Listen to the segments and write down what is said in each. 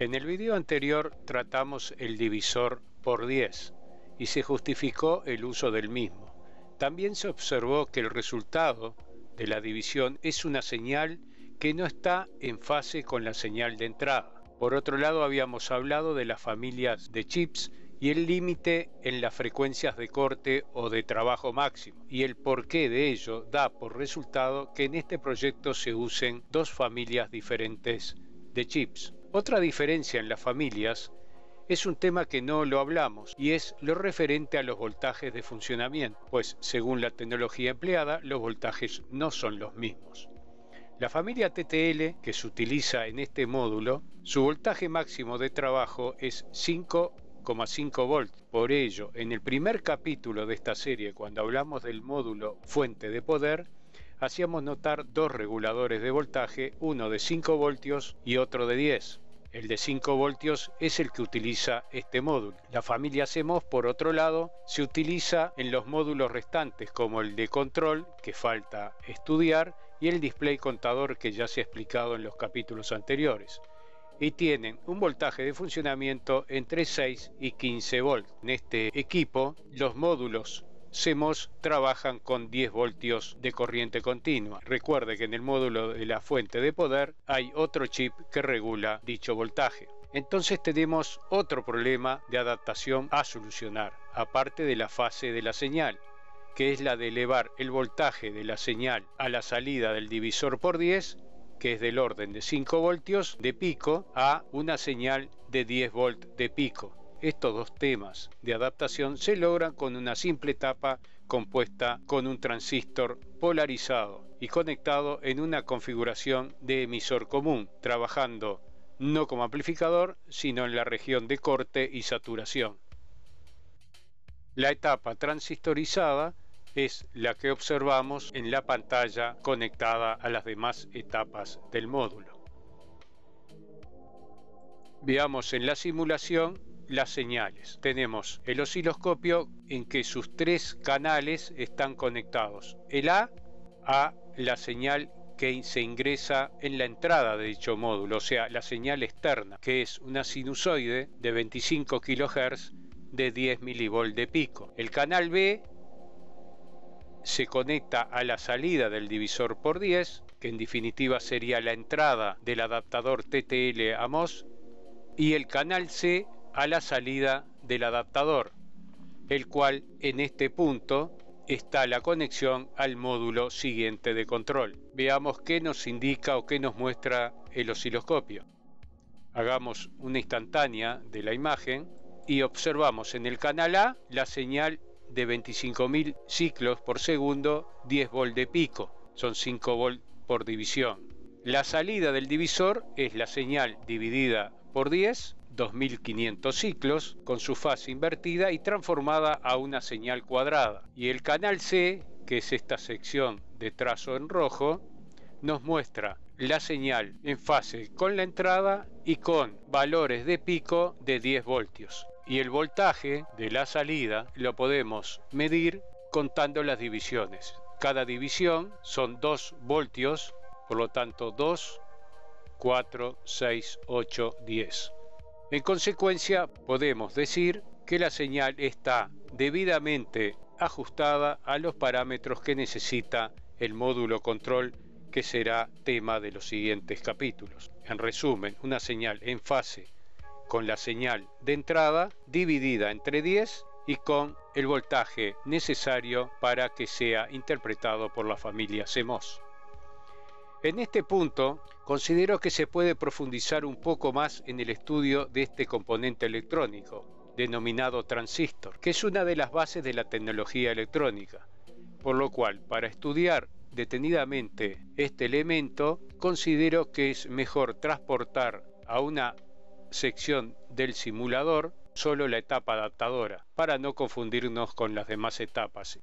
En el video anterior tratamos el divisor por 10 y se justificó el uso del mismo. También se observó que el resultado de la división es una señal que no está en fase con la señal de entrada. Por otro lado, habíamos hablado de las familias de chips y el límite en las frecuencias de corte o de trabajo máximo, y el porqué de ello da por resultado que en este proyecto se usen dos familias diferentes de chips. Otra diferencia en las familias es un tema que no lo hablamos y es lo referente a los voltajes de funcionamiento, pues según la tecnología empleada los voltajes no son los mismos. La familia TTL que se utiliza en este módulo, su voltaje máximo de trabajo es 5,5 volts. Por ello, en el primer capítulo de esta serie, cuando hablamos del módulo fuente de poder, hacíamos notar dos reguladores de voltaje, uno de 5 voltios y otro de 10. El de 5 voltios es el que utiliza este módulo. La familia CMOS, por otro lado, se utiliza en los módulos restantes como el de control, que falta estudiar, y el display contador que ya se ha explicado en los capítulos anteriores. Y tienen un voltaje de funcionamiento entre 6 y 15 volts. En este equipo, los módulos SEMOS trabajan con 10 voltios de corriente continua. Recuerde que en el módulo de la fuente de poder hay otro chip que regula dicho voltaje. Entonces tenemos otro problema de adaptación a solucionar, aparte de la fase de la señal, que es la de elevar el voltaje de la señal a la salida del divisor por 10, que es del orden de 5 voltios de pico, a una señal de 10 volt de pico estos dos temas de adaptación se logran con una simple etapa compuesta con un transistor polarizado y conectado en una configuración de emisor común, trabajando no como amplificador, sino en la región de corte y saturación. La etapa transistorizada es la que observamos en la pantalla conectada a las demás etapas del módulo. Veamos en la simulación las señales. Tenemos el osciloscopio en que sus tres canales están conectados. El A a la señal que se ingresa en la entrada de dicho módulo, o sea, la señal externa, que es una sinusoide de 25 kHz de 10 mV de pico. El canal B se conecta a la salida del divisor por 10, que en definitiva sería la entrada del adaptador TTL a MOS, y el canal C a la salida del adaptador, el cual en este punto está la conexión al módulo siguiente de control. Veamos qué nos indica o qué nos muestra el osciloscopio. Hagamos una instantánea de la imagen y observamos en el canal A la señal de 25.000 ciclos por segundo, 10 volt de pico, son 5 volt por división. La salida del divisor es la señal dividida por 10 2.500 ciclos, con su fase invertida y transformada a una señal cuadrada. Y el canal C, que es esta sección de trazo en rojo, nos muestra la señal en fase con la entrada y con valores de pico de 10 voltios. Y el voltaje de la salida lo podemos medir contando las divisiones. Cada división son 2 voltios, por lo tanto 2, 4, 6, 8, 10. En consecuencia, podemos decir que la señal está debidamente ajustada a los parámetros que necesita el módulo control que será tema de los siguientes capítulos. En resumen, una señal en fase con la señal de entrada dividida entre 10 y con el voltaje necesario para que sea interpretado por la familia CMOS. En este punto, considero que se puede profundizar un poco más en el estudio de este componente electrónico, denominado transistor, que es una de las bases de la tecnología electrónica, por lo cual, para estudiar detenidamente este elemento, considero que es mejor transportar a una sección del simulador solo la etapa adaptadora, para no confundirnos con las demás etapas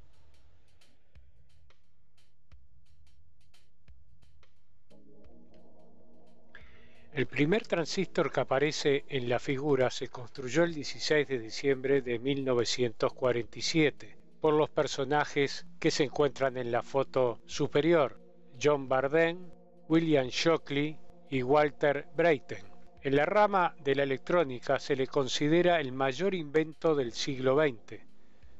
El primer transistor que aparece en la figura se construyó el 16 de diciembre de 1947 por los personajes que se encuentran en la foto superior, John Barden, William Shockley y Walter Brayton. En la rama de la electrónica se le considera el mayor invento del siglo XX.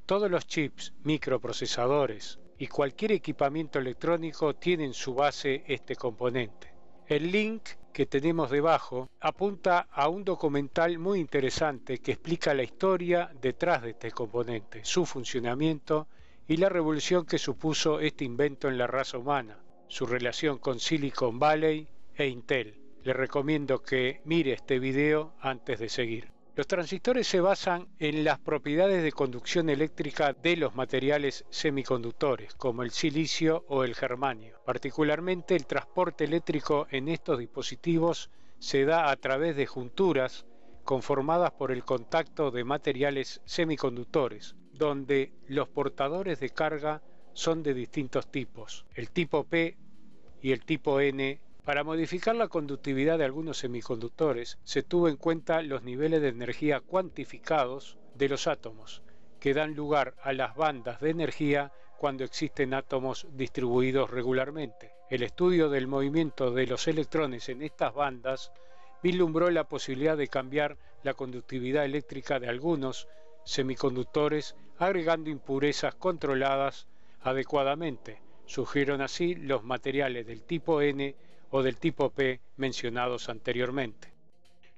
Todos los chips, microprocesadores y cualquier equipamiento electrónico tienen su base este componente. El link que tenemos debajo apunta a un documental muy interesante que explica la historia detrás de este componente, su funcionamiento y la revolución que supuso este invento en la raza humana, su relación con Silicon Valley e Intel. Le recomiendo que mire este video antes de seguir. Los transistores se basan en las propiedades de conducción eléctrica de los materiales semiconductores, como el silicio o el germanio. Particularmente el transporte eléctrico en estos dispositivos se da a través de junturas conformadas por el contacto de materiales semiconductores, donde los portadores de carga son de distintos tipos, el tipo P y el tipo N para modificar la conductividad de algunos semiconductores, se tuvo en cuenta los niveles de energía cuantificados de los átomos, que dan lugar a las bandas de energía cuando existen átomos distribuidos regularmente. El estudio del movimiento de los electrones en estas bandas vislumbró la posibilidad de cambiar la conductividad eléctrica de algunos semiconductores agregando impurezas controladas adecuadamente. Surgieron así los materiales del tipo N del tipo P mencionados anteriormente.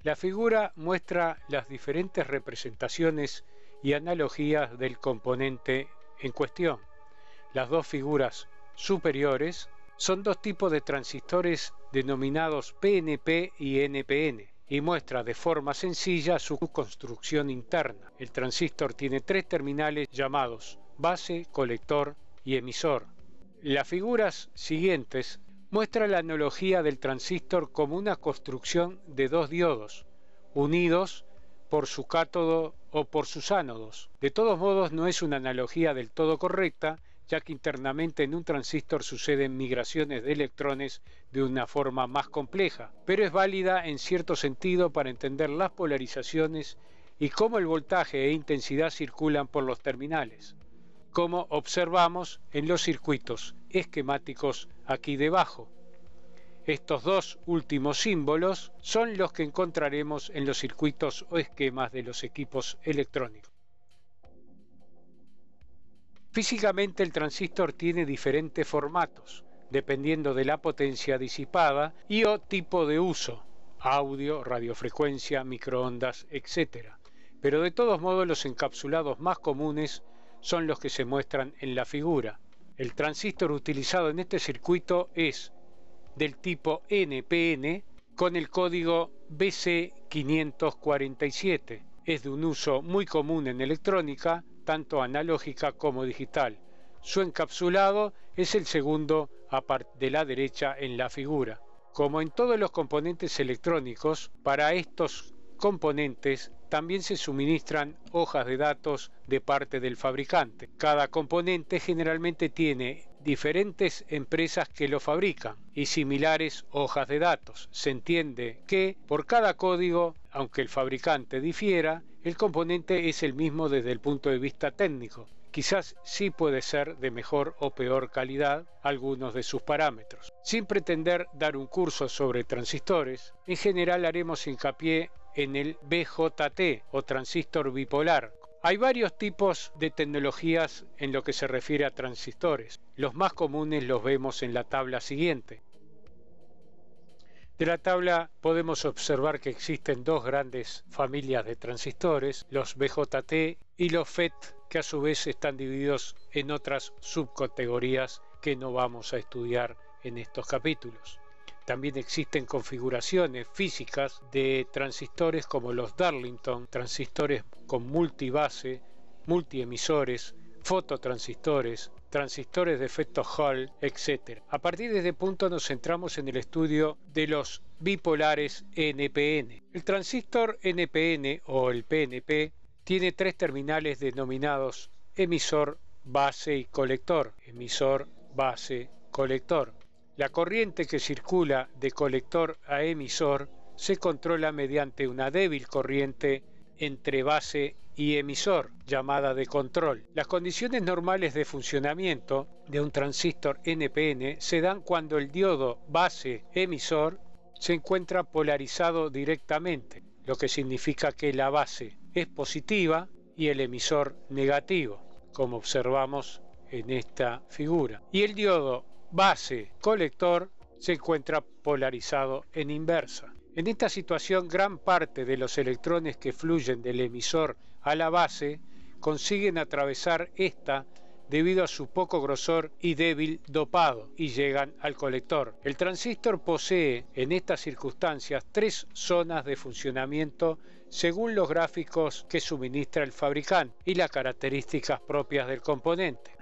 La figura muestra las diferentes representaciones y analogías del componente en cuestión. Las dos figuras superiores son dos tipos de transistores denominados PNP y NPN y muestra de forma sencilla su construcción interna. El transistor tiene tres terminales llamados base, colector y emisor. Las figuras siguientes muestra la analogía del transistor como una construcción de dos diodos, unidos por su cátodo o por sus ánodos. De todos modos, no es una analogía del todo correcta, ya que internamente en un transistor suceden migraciones de electrones de una forma más compleja, pero es válida en cierto sentido para entender las polarizaciones y cómo el voltaje e intensidad circulan por los terminales, como observamos en los circuitos esquemáticos aquí debajo. Estos dos últimos símbolos son los que encontraremos en los circuitos o esquemas de los equipos electrónicos. Físicamente el transistor tiene diferentes formatos, dependiendo de la potencia disipada y o tipo de uso, audio, radiofrecuencia, microondas, etc. Pero de todos modos los encapsulados más comunes son los que se muestran en la figura. El transistor utilizado en este circuito es del tipo NPN con el código BC547. Es de un uso muy común en electrónica, tanto analógica como digital. Su encapsulado es el segundo de la derecha en la figura. Como en todos los componentes electrónicos, para estos componentes también se suministran hojas de datos de parte del fabricante. Cada componente generalmente tiene diferentes empresas que lo fabrican y similares hojas de datos. Se entiende que por cada código, aunque el fabricante difiera, el componente es el mismo desde el punto de vista técnico. Quizás sí puede ser de mejor o peor calidad algunos de sus parámetros. Sin pretender dar un curso sobre transistores, en general haremos hincapié en el BJT o transistor bipolar. Hay varios tipos de tecnologías en lo que se refiere a transistores. Los más comunes los vemos en la tabla siguiente. De la tabla podemos observar que existen dos grandes familias de transistores, los BJT y los FET, que a su vez están divididos en otras subcategorías que no vamos a estudiar en estos capítulos. También existen configuraciones físicas de transistores como los Darlington, transistores con multibase, multiemisores, fototransistores, transistores de efecto Hall, etc. A partir de este punto nos centramos en el estudio de los bipolares NPN. El transistor NPN o el PNP tiene tres terminales denominados emisor, base y colector. Emisor, base, colector. La corriente que circula de colector a emisor se controla mediante una débil corriente entre base y emisor, llamada de control. Las condiciones normales de funcionamiento de un transistor NPN se dan cuando el diodo base-emisor se encuentra polarizado directamente, lo que significa que la base es positiva y el emisor negativo, como observamos en esta figura. Y el diodo base colector se encuentra polarizado en inversa. En esta situación gran parte de los electrones que fluyen del emisor a la base consiguen atravesar esta debido a su poco grosor y débil dopado y llegan al colector. El transistor posee en estas circunstancias tres zonas de funcionamiento según los gráficos que suministra el fabricante y las características propias del componente.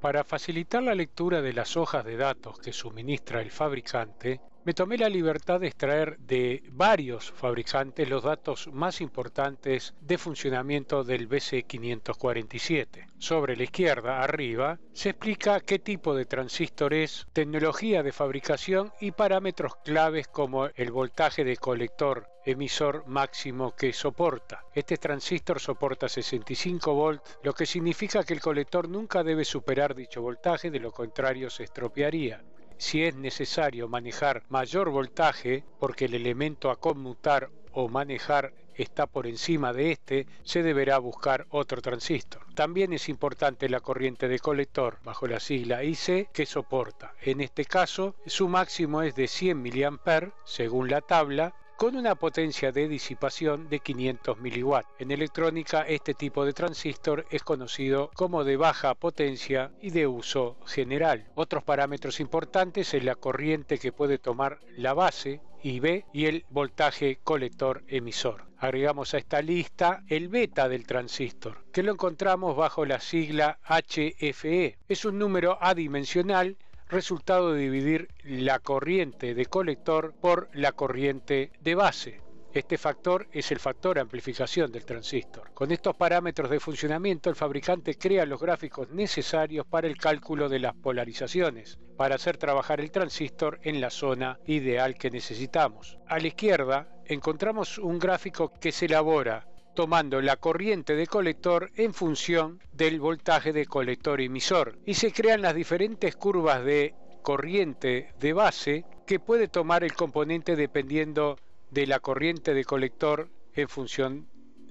Para facilitar la lectura de las hojas de datos que suministra el fabricante, me tomé la libertad de extraer de varios fabricantes los datos más importantes de funcionamiento del BC547. Sobre la izquierda, arriba, se explica qué tipo de transistor es, tecnología de fabricación y parámetros claves como el voltaje de colector emisor máximo que soporta. Este transistor soporta 65 volts, lo que significa que el colector nunca debe superar dicho voltaje, de lo contrario se estropearía si es necesario manejar mayor voltaje porque el elemento a conmutar o manejar está por encima de este, se deberá buscar otro transistor. También es importante la corriente de colector, bajo la sigla IC, que soporta. En este caso, su máximo es de 100 mA, según la tabla, con una potencia de disipación de 500 mW. En electrónica, este tipo de transistor es conocido como de baja potencia y de uso general. Otros parámetros importantes es la corriente que puede tomar la base, IB y el voltaje colector emisor. Agregamos a esta lista el beta del transistor, que lo encontramos bajo la sigla HFE. Es un número adimensional resultado de dividir la corriente de colector por la corriente de base. Este factor es el factor amplificación del transistor. Con estos parámetros de funcionamiento, el fabricante crea los gráficos necesarios para el cálculo de las polarizaciones, para hacer trabajar el transistor en la zona ideal que necesitamos. A la izquierda encontramos un gráfico que se elabora tomando la corriente de colector en función del voltaje de colector emisor y se crean las diferentes curvas de corriente de base que puede tomar el componente dependiendo de la corriente de colector en función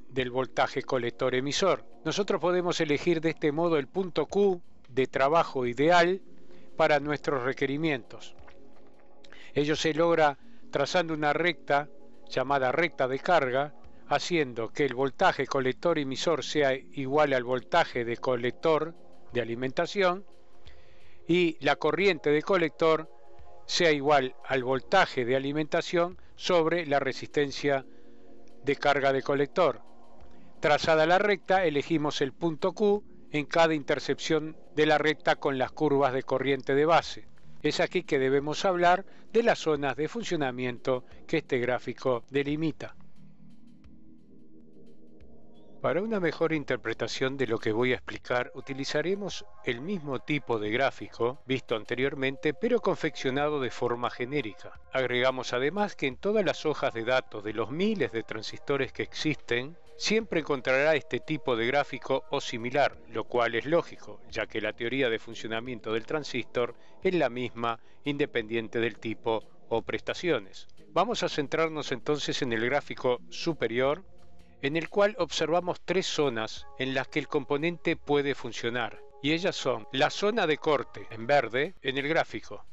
del voltaje colector emisor. Nosotros podemos elegir de este modo el punto Q de trabajo ideal para nuestros requerimientos. Ello se logra trazando una recta llamada recta de carga haciendo que el voltaje colector-emisor sea igual al voltaje de colector de alimentación y la corriente de colector sea igual al voltaje de alimentación sobre la resistencia de carga de colector. Trazada la recta, elegimos el punto Q en cada intercepción de la recta con las curvas de corriente de base. Es aquí que debemos hablar de las zonas de funcionamiento que este gráfico delimita. Para una mejor interpretación de lo que voy a explicar utilizaremos el mismo tipo de gráfico visto anteriormente pero confeccionado de forma genérica. Agregamos además que en todas las hojas de datos de los miles de transistores que existen siempre encontrará este tipo de gráfico o similar, lo cual es lógico, ya que la teoría de funcionamiento del transistor es la misma independiente del tipo o prestaciones. Vamos a centrarnos entonces en el gráfico superior en el cual observamos tres zonas en las que el componente puede funcionar, y ellas son la zona de corte, en verde, en el gráfico.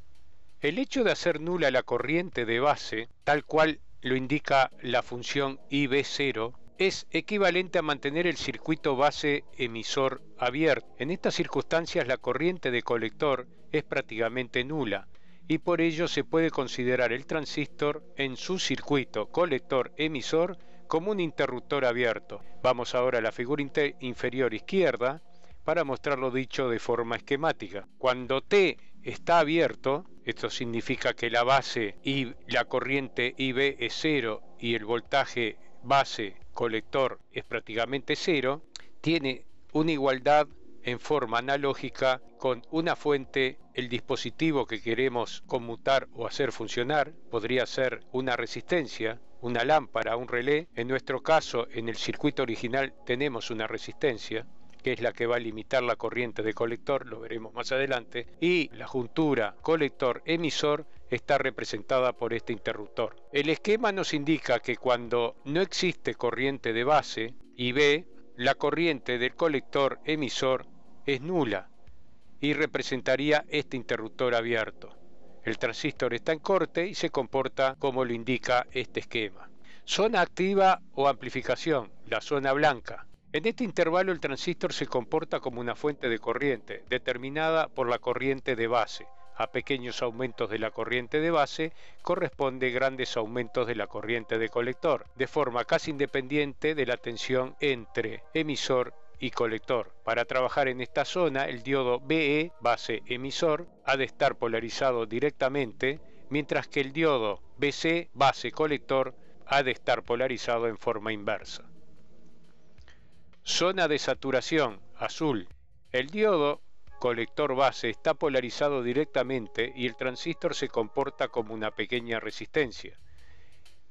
El hecho de hacer nula la corriente de base, tal cual lo indica la función IB0, es equivalente a mantener el circuito base emisor abierto. En estas circunstancias la corriente de colector es prácticamente nula y por ello se puede considerar el transistor en su circuito colector emisor como un interruptor abierto. Vamos ahora a la figura inferior izquierda para mostrar lo dicho de forma esquemática. Cuando T está abierto, esto significa que la base y la corriente IB es cero y el voltaje base colector es prácticamente cero, tiene una igualdad en forma analógica con una fuente, el dispositivo que queremos conmutar o hacer funcionar, podría ser una resistencia, una lámpara, un relé. En nuestro caso, en el circuito original tenemos una resistencia, que es la que va a limitar la corriente de colector, lo veremos más adelante, y la juntura colector-emisor está representada por este interruptor. El esquema nos indica que cuando no existe corriente de base, IB, la corriente del colector-emisor es nula y representaría este interruptor abierto. El transistor está en corte y se comporta como lo indica este esquema. Zona activa o amplificación, la zona blanca. En este intervalo el transistor se comporta como una fuente de corriente, determinada por la corriente de base. A pequeños aumentos de la corriente de base corresponde grandes aumentos de la corriente de colector, de forma casi independiente de la tensión entre emisor y colector. Para trabajar en esta zona, el diodo BE, base emisor, ha de estar polarizado directamente, mientras que el diodo BC, base colector, ha de estar polarizado en forma inversa. Zona de saturación, azul. El diodo colector base está polarizado directamente y el transistor se comporta como una pequeña resistencia.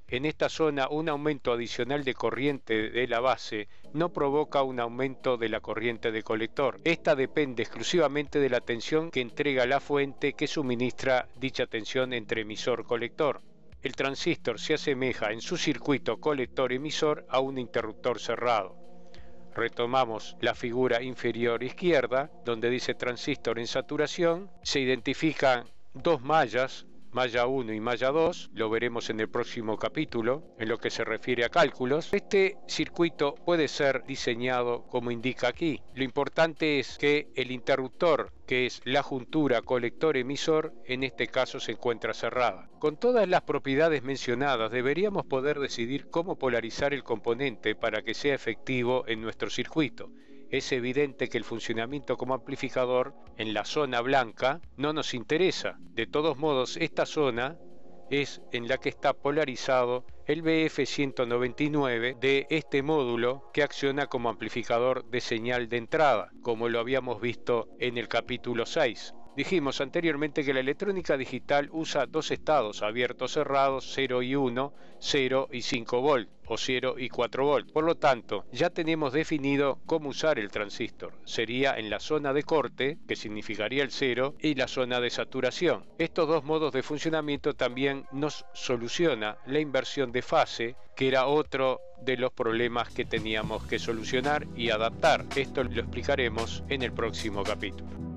En esta zona un aumento adicional de corriente de la base no provoca un aumento de la corriente de colector. Esta depende exclusivamente de la tensión que entrega la fuente que suministra dicha tensión entre emisor-colector. El transistor se asemeja en su circuito colector-emisor a un interruptor cerrado. Retomamos la figura inferior izquierda, donde dice transistor en saturación. Se identifican dos mallas Maya 1 y malla 2, lo veremos en el próximo capítulo, en lo que se refiere a cálculos. Este circuito puede ser diseñado como indica aquí. Lo importante es que el interruptor que es la juntura colector-emisor, en este caso se encuentra cerrada. Con todas las propiedades mencionadas, deberíamos poder decidir cómo polarizar el componente para que sea efectivo en nuestro circuito es evidente que el funcionamiento como amplificador en la zona blanca no nos interesa. De todos modos, esta zona es en la que está polarizado el BF199 de este módulo que acciona como amplificador de señal de entrada, como lo habíamos visto en el capítulo 6. Dijimos anteriormente que la electrónica digital usa dos estados, abiertos, cerrados, 0 y 1, 0 y 5 volt o 0 y 4 volt. Por lo tanto, ya tenemos definido cómo usar el transistor. Sería en la zona de corte, que significaría el 0, y la zona de saturación. Estos dos modos de funcionamiento también nos soluciona la inversión de fase, que era otro de los problemas que teníamos que solucionar y adaptar. Esto lo explicaremos en el próximo capítulo.